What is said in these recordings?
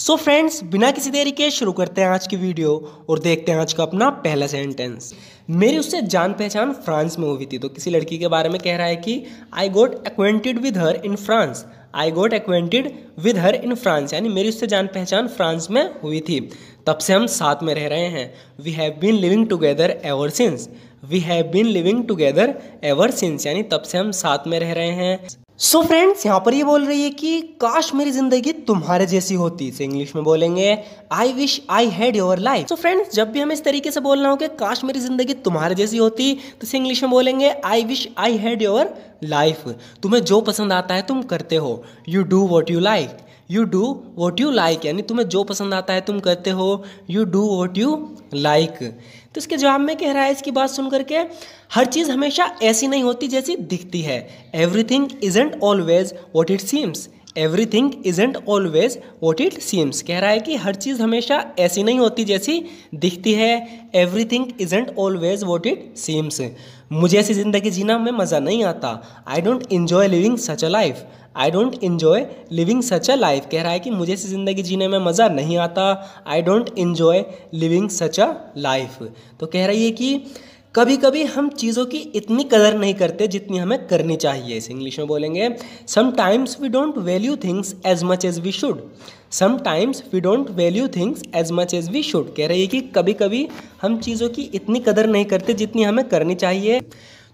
सो so friends बिना किसी देरी के शुरू करते हैं आज की वीडियो और देखते हैं आज का अपना पहला सेंटेंस मेरी उससे जान पहचान फ्रांस में हुई थी तो किसी लड़की के बारे में कह रहा है कि I got acquainted with her in France I got acquainted with her in France यानी मेरी उससे जान पहचान फ्रांस में हुई थी तब से हम साथ में रह रहे हैं we have been living together ever since we have been living together ever since यानी तब से हम साथ में रह रहे हैं सो so फ्रेंड्स यहाँ पर ये बोल रही है कि काश मेरी जिंदगी तुम्हारे जैसी होती इसे इंग्लिश में बोलेंगे I wish I had your life so friends जब भी हम इस तरीके से बोलना हो कि काश मेरी जिंदगी तुम्हारे जैसी होती तो इसे इंग्लिश में बोलेंगे I wish I had your life तुम्हें जो पसंद आता है तुम करते हो you do what you like you do what you like यानी तुम्हें जो पसंद आता है तुम करते हो you do what you like तो इसके जवाब में कह रहा है इसकी बात सुन करके हर चीज़ हमेशा ऐसी नहीं होती जैसी दिखती है everything isn't always what it seems everything and always what it seems कह रहा है कि हर चीज़ हमेशा ऐसी नहीं होती जैसी दिखती है everything and always what it seems मुझे ऐसी ज़िंदगी जीना में मज़ा नहीं आता I don't enjoy living such a life I don't enjoy living such a life कह रहा है कि मुझे ऐसी ज़िंदगी जीने में मज़ा नहीं आता I don't enjoy living such a life तो कह रही है कि कभी कभी हम चीज़ों की इतनी कदर नहीं करते जितनी हमें करनी चाहिए इस इंग्लिश में बोलेंगे sometimes we don't value things as much as we should sometimes we don't value things as much as we should कह रही है कि कभी कभी हम चीज़ों की इतनी कदर नहीं करते जितनी हमें करनी चाहिए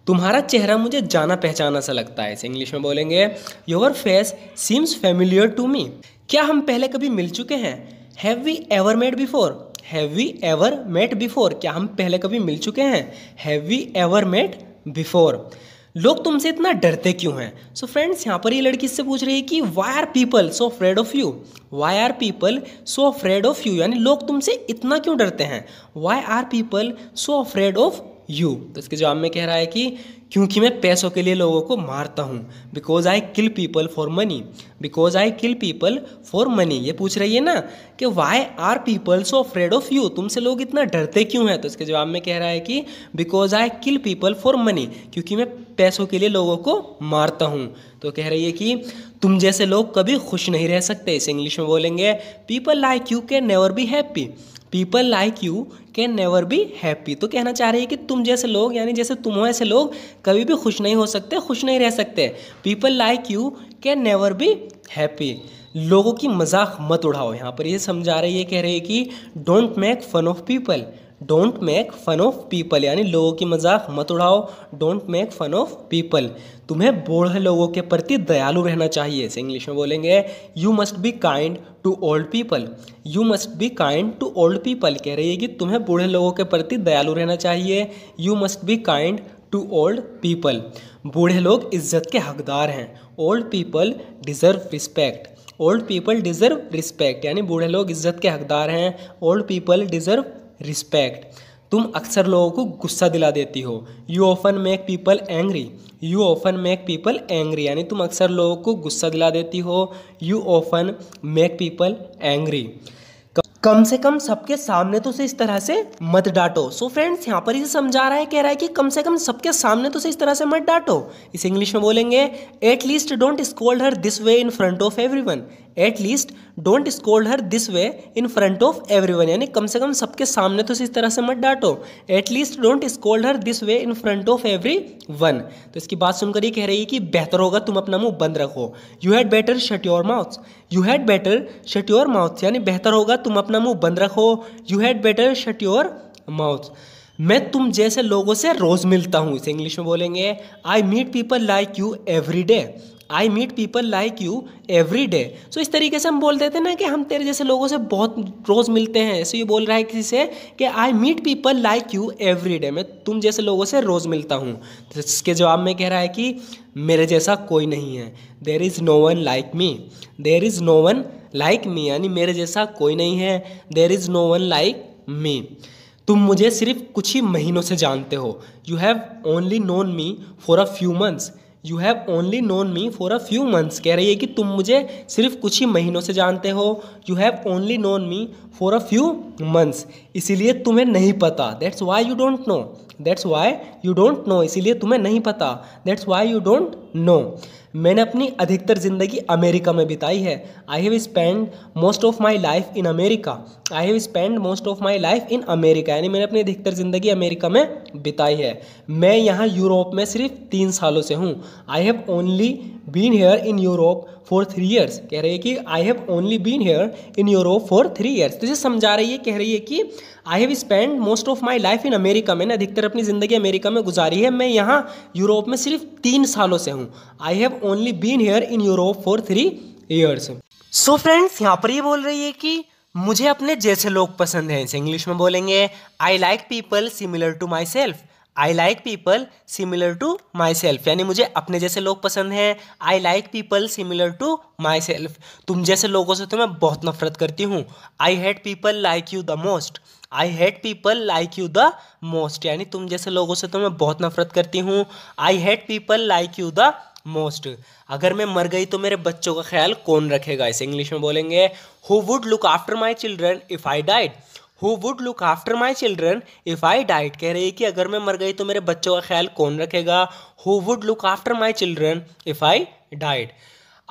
तुम्हारा चेहरा मुझे जाना पहचाना सा लगता है इसे इंग्लिश में बोलेंगे your face seems familiar to me क्या हम पहले कभी मिल चुके हैं have we ever made before have we ever met before क्या हम पहले कभी मिल चुके हैं have we ever met before लोग तुमसे इतना डरते क्यों हैं सो फ्रेंड्स यहाँ पर ये लड़की इससे पूछ रही है कि why are people so afraid of you why are people so afraid of you यानी लोग तुमसे इतना क्यों डरते हैं why are people so afraid of you तो इसके जवाब में कह रहा है कि क्योंकि मैं पैसों के लिए लोगों को मारता हूँ because I kill people for money because I kill people for money ये पूछ रही है ना कि why are people so afraid of you तुमसे लोग इतना डरते क्यों हैं तो इसके जवाब में कह रहा है कि because I kill people for money क्योंकि मैं पैसों के लिए लोगों को मारता हूँ तो कह रही है कि तुम जैसे लोग कभी खुश नहीं रह सकते इसे इंग्लिश में बोलेंगे people like you can never be happy people like you can never be happy तो कहना चाह रही है कि तुम जैसे लोग यानी जैसे तुम ऐसे लोग कभी भी खुश नहीं हो सकते खुश नहीं रह सकते people like you can never be happy लोगों की मजाक मत उड़ाओ यहाँ पर ये समझा रही है कह रही है कि don't make fun of people don't make fun of people यानी लोगों की मजाक मत उड़ाओ don't make fun of people तुम्हें बूढ़े लोगों के प्रति दयालु रहना चाहिए इसे इंग्लिश में बोलेंगे you must be kind to old people you must be kind to old people कह रही है कि तुम्हें बूढ़े लोगों के प्रति दयालु रहना चाहिए you must be kind to old people बूढ़े लोग इज्जत के हकदार हैं old people deserve respect old people deserve respect यानी बूढ़े लोग इज्जत के हकदार हैं ओल्ड पीपल डिज़र्व रिस्पेक्ट तुम अक्सर लोगों को गुस्सा दिला देती हो you often make people angry you often make people angry यानी तुम अक्सर लोगों को गुस्सा दिला देती हो you often make people angry कम से कम सबके सामने तो उसे इस तरह से मत डांटो सो फ्रेंड्स यहाँ पर इसे समझा रहा है कह रहा है कि कम से कम सबके सामने तो उसे इस तरह से मत डांटो इसे इंग्लिश में बोलेंगे at least don't scold her this way in front of everyone at least don't scold her this way in front of one यानी कम से कम सबके सामने तो इस तरह से मत डांटो at least don't scold her this way in front of everyone तो इसकी बात सुनकर ये कह रही है कि बेहतर होगा तुम अपना मुंह बंद रखो you had better shut your mouth you had better shut your mouth यानी बेहतर होगा तुम अपना मुंह बंद रखो you had better shut your mouth मैं तुम जैसे लोगों से रोज़ मिलता हूँ इसे इंग्लिश में बोलेंगे I meet people like you every day I meet people like you every day so इस तरीके से हम बोल देते हैं ना कि हम तेरे जैसे लोगों से बहुत रोज़ मिलते हैं ऐसे so ये बोल रहा है किसी से कि I meet people like you every day मैं तुम जैसे लोगों से रोज़ मिलता हूँ तो इसके जवाब में कह रहा है कि मेरे जैसा कोई नहीं है there is no one like me there is no one like me यानी मेरे जैसा कोई नहीं है there is no one like me तुम मुझे सिर्फ कुछ ही महीनों से जानते हो you have only known me for a few months you have only known me for a few months कह रही है कि तुम मुझे सिर्फ कुछ ही महीनों से जानते हो you have only known me for a few months इसीलिए तुम्हें नहीं पता that's why you don't know that's why you don't know इसीलिए तुम्हें नहीं पता that's why you don't know मैंने अपनी अधिकतर ज़िंदगी अमेरिका में बिताई है I have spend most of my life in America I have spend most of my life in America यानी मैंने अपनी अधिकतर ज़िंदगी अमेरिका में बिताई है मैं यहाँ यूरोप में सिर्फ तीन सालों से हूँ I have only been here in Europe for three years कह रही है कि I have only been here in Europe for three years तो इसे समझा रही है कह रही है कि I have spend most of my life in America मैंने अधिकतर अपनी ज़िंदगी अमेरिका में गुजारी है मैं यहाँ यूरोप में सिर्फ तीन सालों से हूँ I have only been here in Europe for three years so friends यहाँ पर ये बोल रही है कि मुझे अपने जैसे लोग पसंद हैं इसे इंग्लिश में बोलेंगे I like people similar to myself I like people similar to myself यानी मुझे अपने जैसे लोग पसंद हैं I like people similar to myself तुम जैसे लोगों से तो मैं बहुत नफरत करती हूँ I hate people like you the most I hate people like you the most यानी तुम जैसे लोगों से तो मैं बहुत नफरत करती हूँ I hate people like you the most अगर मैं मर गई तो मेरे बच्चों का ख्याल कौन रखेगा इसे इंग्लिश में बोलेंगे who would look after my children if I died who would look after my children if I died कह रही है कि अगर मैं मर गई तो मेरे बच्चों का ख्याल कौन रखेगा who would look after my children if I died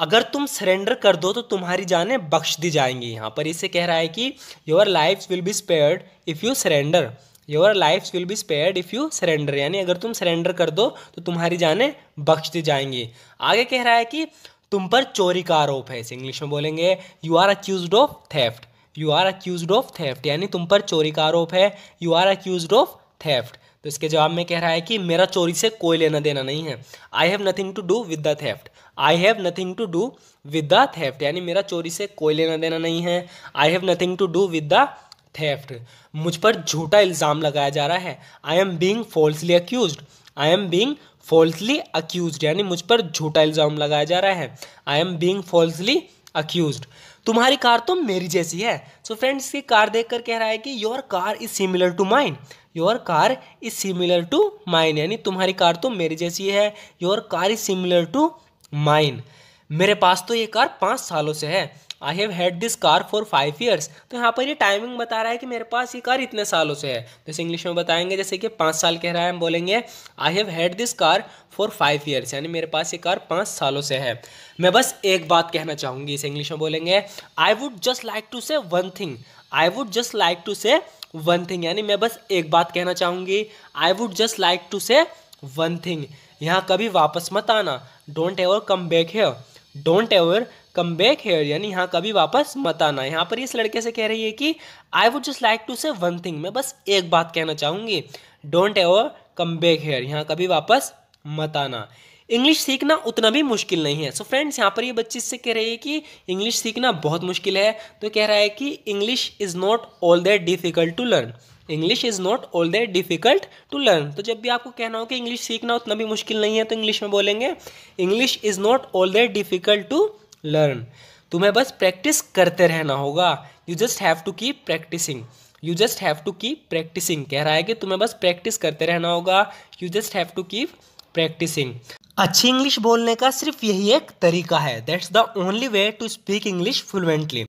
अगर तुम सरेंडर कर दो तो तुम्हारी जानें बख्श दी जाएंगी यहाँ पर इसे कह रहा है कि your life will be spared if you surrender your life will be spared if you surrender यानी अगर तुम सरेंडर कर दो तो तुम्हारी जानें बख्श दी जाएंगी आगे कह रहा है कि तुम पर चोरी का आरोप है इसे इंग्लिश में बोलेंगे you are accused of theft you are accused of theft यानी तुम पर चोरी का आरोप है you are accused of theft तो इसके जवाब में कह रहा है कि मेरा चोरी से कोई लेना देना नहीं है I have nothing to do with the theft I have nothing to do with the theft यानी मेरा चोरी से कोई लेना देना नहीं है I have nothing to do with the theft मुझ पर झूठा इल्ज़ाम लगाया जा रहा है I am being falsely accused I am being falsely accused यानी मुझ पर झूठा इल्ज़ाम लगाया जा रहा है I am being falsely accused तुम्हारी कार तो मेरी जैसी है सो फ्रेंड्स इसकी कार देखकर कह रहा है कि your car is similar to mine your car is similar to mine यानी तुम्हारी कार तो मेरी जैसी है your car is similar to mine मेरे पास तो ये कार पाँच सालों से है I have had this car for five years तो यहाँ पर ये टाइमिंग बता रहा है कि मेरे पास ये कार इतने सालों से है जैसे इंग्लिश में बताएंगे जैसे कि पाँच साल कह रहा है हम बोलेंगे I have had this car for five years यानी मेरे पास ये कार पाँच सालों से है मैं बस एक बात कहना चाहूँगी इसे इंग्लिश में बोलेंगे I would just like to say one thing I would just like to say one thing यानी मैं बस एक बात कहना चाहूंगी I would just like to say one thing यहाँ कभी वापस मत आना don't ever come back here don't ever come back here यानी यहाँ कभी वापस मत आना यहाँ पर इस लड़के से कह रही है कि I would just like to say one thing मैं बस एक बात कहना चाहूंगी don't ever come back here यहाँ कभी वापस मत आना इंग्लिश सीखना उतना भी मुश्किल नहीं है सो फ्रेंड्स यहाँ पर ये बच्चे इससे कह रही है कि इंग्लिश सीखना बहुत मुश्किल है तो कह रहा है कि English is not all that difficult to learn English is not all that difficult to learn तो जब भी आपको कहना हो कि इंग्लिश सीखना उतना भी मुश्किल नहीं है तो इंग्लिश में बोलेंगे English is not all that difficult to learn तुम्हें बस प्रैक्टिस करते रहना होगा you just have to keep practising you just have to keep practising कह रहा है कि तुम्हें बस प्रैक्टिस करते रहना होगा you just have to keep practising अच्छी इंग्लिश बोलने का सिर्फ यही एक तरीका है that's the only way to speak English fluently